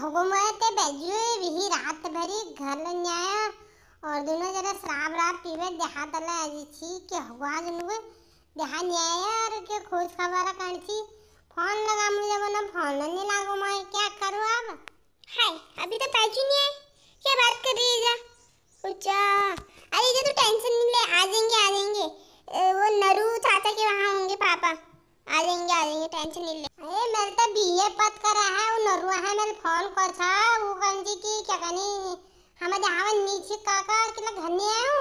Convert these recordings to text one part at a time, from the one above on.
हुकुमत भेजू वही रात भरी घर न्याया और दोनों जरा शराब रात पीवे देहात अला अजी छी के हुआ जनुए देहा न्याया और के खोज खबर कर छी फोन लगा मुझे बना फोन नहीं लागो मैं क्या करूं अब हाय अभी तो पैसे नहीं आए क्या बात कर रही है जा उचा अरे ये तो टेंशन આજે આવવાની છે કાકા કેટલા ઘરને આવ્યો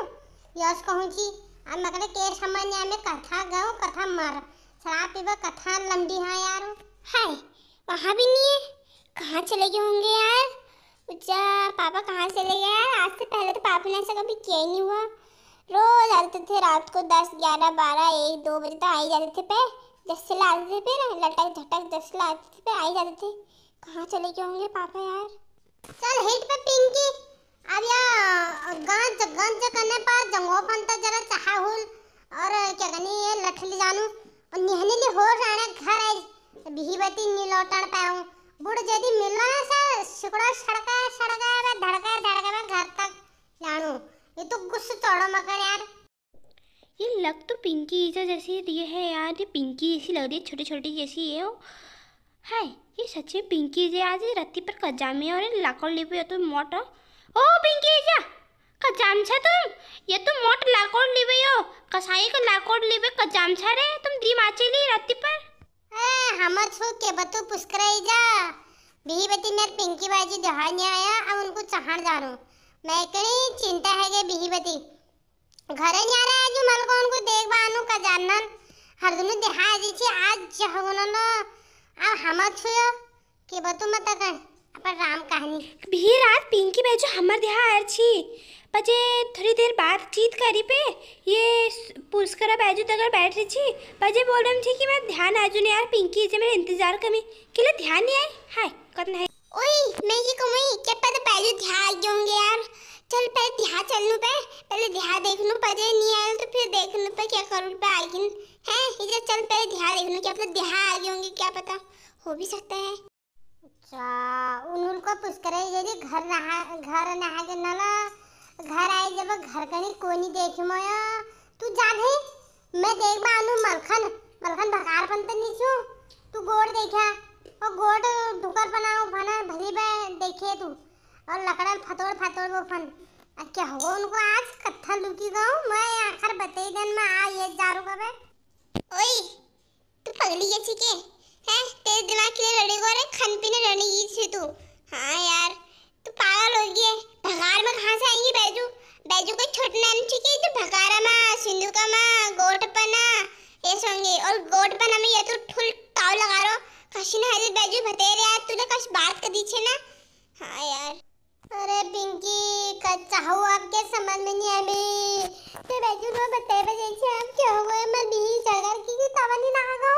યશ કહું છી આ મગરે કે સામાન્ય અમે કથા ગયો कथा મર शराब पीवा कथा लंडी हाँ यार हाय वहाँ भी नहीं है कहाँ चले गए होंगे यार उच्चा पापा कहाँ चले गए यार आज से पहले तो पापा ने ऐसा कभी किया ही नहीं हुआ रोज आते थे रात को दस ग्यारह बारह एक दो बजे तक तो आ ही जाते थे पे दस से लाते थे ना लटक झटक दस से लाते थे पे आ ही जाते थे कहाँ चले गए होंगे पापा यार चल हिट पे पिंकी गंज गंज जंगो जरा और क्या ये लठली जानू और हो जाने घर है नी लौटन पाऊं बुढ़ जदी ना सड़का सड़का धड़का धड़का घर तक जानू ये तो गुस्से तोड़ो यार ये लग तो पिंकी जैसी दिए है यार ये पिंकी लग रही है छोटी छोटी जैसी है वो हाय ये सच्ची पिंकी जी आज रत्ती पर कजामे और लाकोली पे तो मोटा ओ पिंकी जा का जाम छा तुम ये तो मोट लाकोड लीवे हो कसाई का लाकोड लीवे का जाम छा रे तुम दी माचे ली राती पर ए हमर छो के बतो पुस्कराई जा बीही बती ने पिंकी बाजी दहाने आया अब उनको चहाड़ जानो मैं कहीं चिंता है के बीही बती घर नहीं आ रहा है जो मल को उनको देख बानू का जानन हर दिन दिहा जी छी आज जहगनो अब हमर छो के बतो मत कर अपन राम कहानी भी रात पिंकी जो हमर देहा आर छी पजे थोड़ी देर चीत करी पे ये पुष्कर बैजू तगर बैठ रही थी पजे बोल रहे थी कि मैं ध्यान आजू ने यार पिंकी से मेरे इंतजार कमी के लिए ध्यान नहीं आए हाय कौन है ओए मैं ये कमी क्या पता पहले ध्यान आ होंगे यार चल पहले ध्यान चल लूं पे पहले ध्यान देख लूं पजे नहीं आए तो फिर देख लूं पे क्या करूं पे आगिन है इधर चल पहले ध्यान देख लूं क्या पता ध्यान आ होंगे क्या पता हो भी सकता है अच्छा उन को पुष्कर यदि घर नहा घर नहागे नल घर आए जब घर कनी कोनी देख मय तू जान है मैं देख बानू मलखन मलखन भकार पन त तो नी छु तू गोड़ देखा और गोड़ ढुकर बनाओ बना भली बे देखे तू और लकड़न फतोड़ फतोड़ वो फन क्या हो उनको आज कत्था लुकी गाऊं मैं आखिर बतई देन मैं आ ये जारू का बे ओए तू पगली है ठीक है हैं तेरे दिमाग के लिए लड़ी को अरे खान पीने रहने की थी तू हाँ यार तू पागल हो गई है भगार में कहाँ से आएंगी बैजू बैजू को छोटे नाम है तो भगारा माँ सिंधु का माँ गोटपना ये सोंगे और गोटपना में ये तो ठुल ताव लगा रो कशिन ना हरी बैजू भतेरे यार तूने कश बात कर दी छे ना हाँ यार अरे पिंकी कच्चा हो आप क्या समझ में नहीं आई तो बैजू ना बताए बजे से आप क्या हुआ मैं भी सगर की तावा नहीं लगा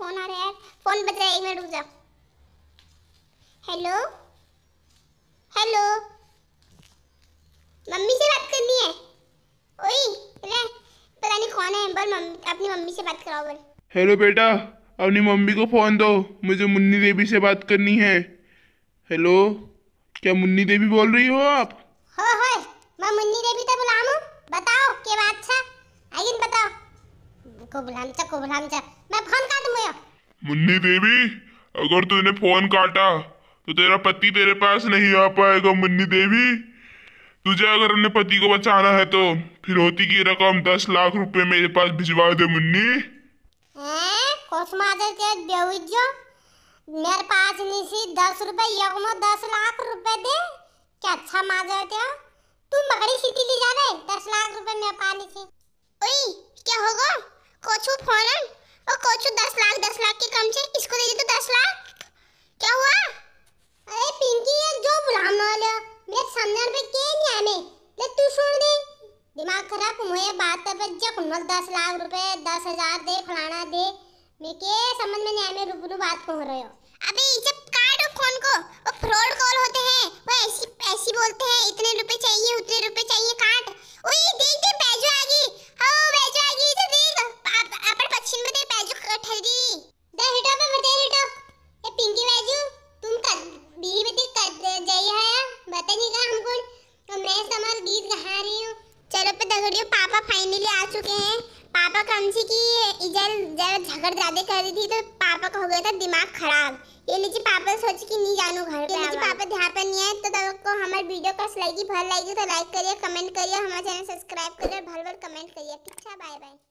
फोन आ रहा है फोन बज रहा है एक मिनट रुक जा हेलो हेलो मम्मी से बात करनी है ओए रे पता नहीं कौन है पर मम्मी अपनी मम्मी से बात कराओ बोल हेलो बेटा अपनी मम्मी को फ़ोन दो मुझे मुन्नी देवी से बात करनी है हेलो क्या मुन्नी देवी बोल रही हो आप हो हो मैं मुन्नी देवी तो बुलाम हूँ बताओ के बात छा आइए बताओ को बुलाम छा को बुलाम छा मैं फोन काट मुन्नी देवी अगर तूने फोन काटा तो तेरा पति तेरे पास नहीं आ पाएगा मुन्नी देवी तुझे अगर अपने पति को बचाना है तो फिर होती की रकम दस लाख रुपए मेरे पास भिजवा दे मुन्नी मेरे पास नहीं दस रुपए यकमो दस लाख रुपए दे क्या अच्छा तू मकड़ी जा रहे दस लाख रुपए मेरे पास नहीं क्या होगा फोन ओ कोचो दस लाख दस लाख के कम से इसको दे दे तो दस लाख क्या हुआ अरे पिंकी ये जो बुलाम वाले मेरे सामने पे के नहीं आए मैं ले तू सुन दे दिमाग खराब मुझे बात पे जब उनक दस लाख रुपए दस हजार दे फलाना दे मैं के समझ में नहीं आए मैं रुक रुक बात कह रहे हो अबे जब काटो फोन को वो फ्रॉड कॉल होते हैं वो ऐसी ऐसी बोलते हैं इतने रुपए चाहिए उतने रुपए चाहिए काट ओए देख दे बैजवा घड़ियों पापा फाइनली आ चुके हैं पापा कमसी की इजल जरा झगड़ ज़्यादा कर रही थी तो पापा का हो गया था दिमाग खराब ये लीजिए पापा सोच कि नहीं जानू घर ये लीजिए पापा ध्यान पर नहीं आए तो तब को हमारे वीडियो का लाइकी भर लाइक तो लाइक करिए कमेंट करिए हमारे चैनल सब्सक्राइब करिए भर भर कमेंट करिए अच्छा बाय बाय